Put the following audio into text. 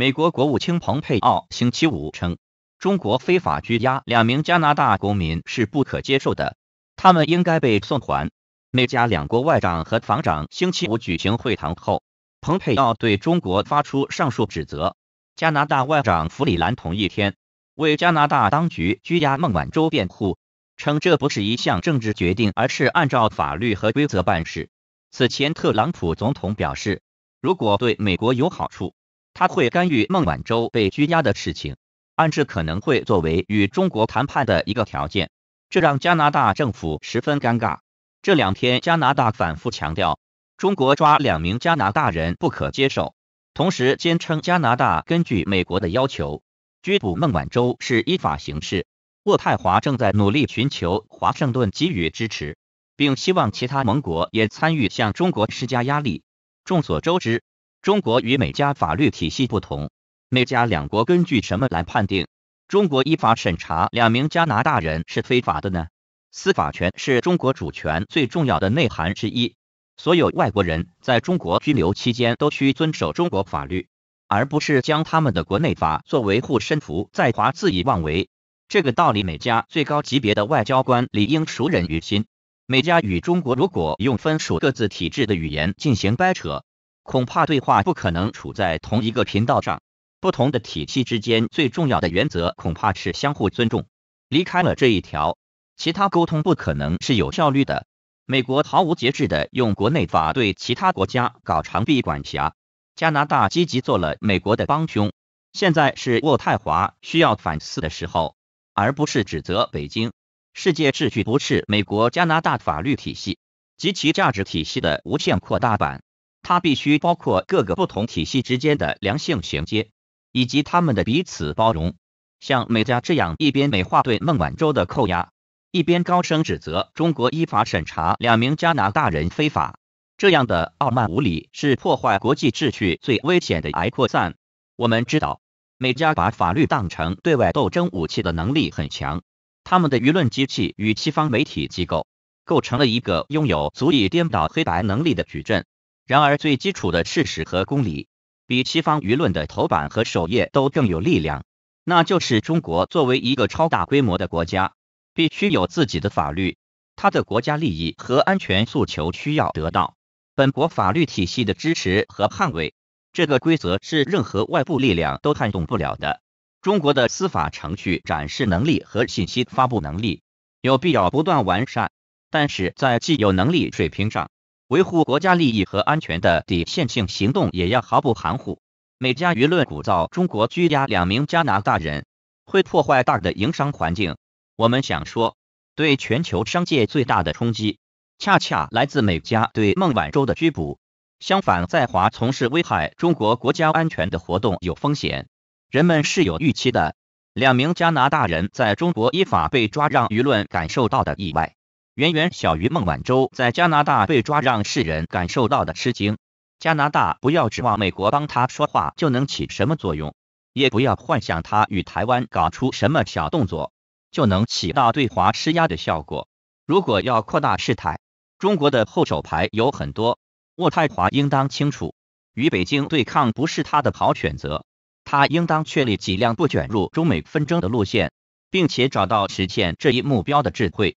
美国国务卿蓬佩奥星期五称，中国非法拘押两名加拿大公民是不可接受的，他们应该被送还。美加两国外长和防长星期五举行会谈后，蓬佩奥对中国发出上述指责。加拿大外长弗里兰同一天为加拿大当局拘押孟晚舟辩护，称这不是一项政治决定，而是按照法律和规则办事。此前，特朗普总统表示，如果对美国有好处。他会干预孟晚舟被拘押的事情，暗示可能会作为与中国谈判的一个条件，这让加拿大政府十分尴尬。这两天，加拿大反复强调，中国抓两名加拿大人不可接受，同时坚称加拿大根据美国的要求拘捕孟晚舟是依法行事。渥太华正在努力寻求华盛顿给予支持，并希望其他盟国也参与向中国施加压力。众所周知。中国与美加法律体系不同，美加两国根据什么来判定中国依法审查两名加拿大人是非法的呢？司法权是中国主权最重要的内涵之一，所有外国人在中国拘留期间都需遵守中国法律，而不是将他们的国内法作为护身符在华恣意妄为。这个道理，美加最高级别的外交官理应熟人于心。美加与中国如果用分属各自体制的语言进行掰扯。恐怕对话不可能处在同一个频道上，不同的体系之间最重要的原则恐怕是相互尊重。离开了这一条，其他沟通不可能是有效率的。美国毫无节制地用国内法对其他国家搞长臂管辖，加拿大积极做了美国的帮凶。现在是渥太华需要反思的时候，而不是指责北京。世界秩序不是美国、加拿大法律体系及其价值体系的无限扩大版。它必须包括各个不同体系之间的良性衔接，以及他们的彼此包容。像美加这样一边美化对孟晚舟的扣押，一边高声指责中国依法审查两名加拿大人非法，这样的傲慢无礼是破坏国际秩序最危险的癌扩散。我们知道，美加把法律当成对外斗争武器的能力很强，他们的舆论机器与西方媒体机构构成了一个拥有足以颠倒黑白能力的矩阵。然而，最基础的事实和公理比西方舆论的头版和首页都更有力量。那就是，中国作为一个超大规模的国家，必须有自己的法律。它的国家利益和安全诉求需要得到本国法律体系的支持和捍卫。这个规则是任何外部力量都撼动不了的。中国的司法程序展示能力和信息发布能力有必要不断完善，但是在既有能力水平上。维护国家利益和安全的底线性行动也要毫不含糊。美加舆论鼓噪中国拘押两名加拿大人，会破坏大的营商环境。我们想说，对全球商界最大的冲击，恰恰来自美加对孟晚舟的拘捕。相反，在华从事危害中国国家安全的活动有风险，人们是有预期的。两名加拿大人在中国依法被抓，让舆论感受到的意外。远远小于孟晚舟在加拿大被抓让世人感受到的吃惊。加拿大不要指望美国帮她说话就能起什么作用，也不要幻想她与台湾搞出什么小动作就能起到对华施压的效果。如果要扩大事态，中国的后手牌有很多，渥太华应当清楚，与北京对抗不是他的好选择。他应当确立尽量不卷入中美纷争的路线，并且找到实现这一目标的智慧。